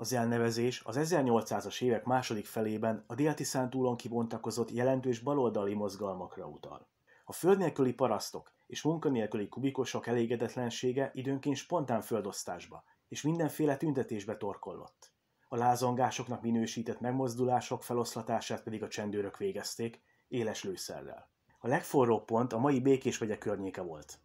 Az elnevezés az 1800-as évek második felében a Déltiszán túlon kibontakozott jelentős baloldali mozgalmakra utal. A föld nélküli parasztok és munkanélküli kubikosok elégedetlensége időnként spontán földosztásba és mindenféle tüntetésbe torkollott. A lázongásoknak minősített megmozdulások feloszlatását pedig a csendőrök végezték, éles lőszerrel. A legforróbb pont a mai Békés vegye környéke volt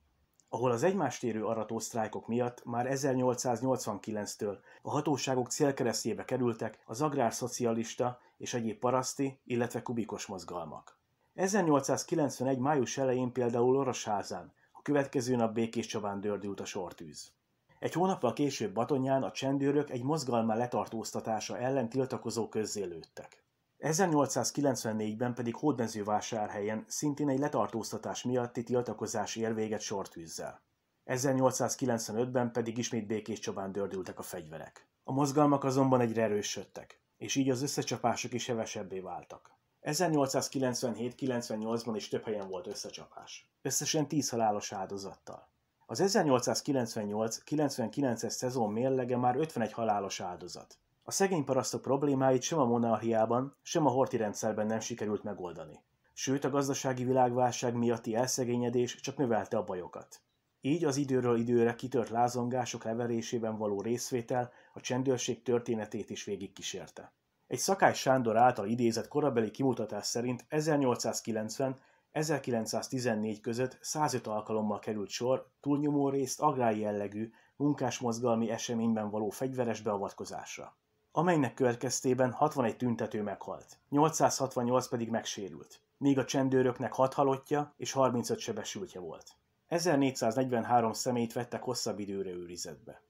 ahol az egymást érő arató sztrájkok miatt már 1889-től a hatóságok célkeresztjébe kerültek az agrárszocialista és egyéb paraszti, illetve kubikos mozgalmak. 1891. május elején például Orosházán, a következő nap Békés Csabán dördült a sortűz. Egy hónappal később Batonyán a csendőrök egy mozgalmá letartóztatása ellen tiltakozó közzélődtek. 1894-ben pedig Hódmezővásárhelyen szintén egy letartóztatás miatti tiltakozás ér véget sortűzzel. 1895-ben pedig ismét Békés Csabán dördültek a fegyverek. A mozgalmak azonban egyre erősödtek, és így az összecsapások is hevesebbé váltak. 1897-98-ban is több helyen volt összecsapás. Összesen 10 halálos áldozattal. Az 1898-99-es szezon mérlege már 51 halálos áldozat. A szegény parasztok problémáit sem a monarchiában, sem a horti rendszerben nem sikerült megoldani. Sőt, a gazdasági világválság miatti elszegényedés csak növelte a bajokat. Így az időről időre kitört lázongások leverésében való részvétel a csendőrség történetét is végigkísérte. Egy Szakály Sándor által idézett korabeli kimutatás szerint 1890-1914 között 105 alkalommal került sor túlnyomó részt agrári jellegű, munkásmozgalmi eseményben való fegyveres beavatkozásra amelynek következtében 61 tüntető meghalt, 868 pedig megsérült, míg a csendőröknek 6 halottja és 35 sebesültje volt. 1443 személyt vettek hosszabb időre őrizetbe.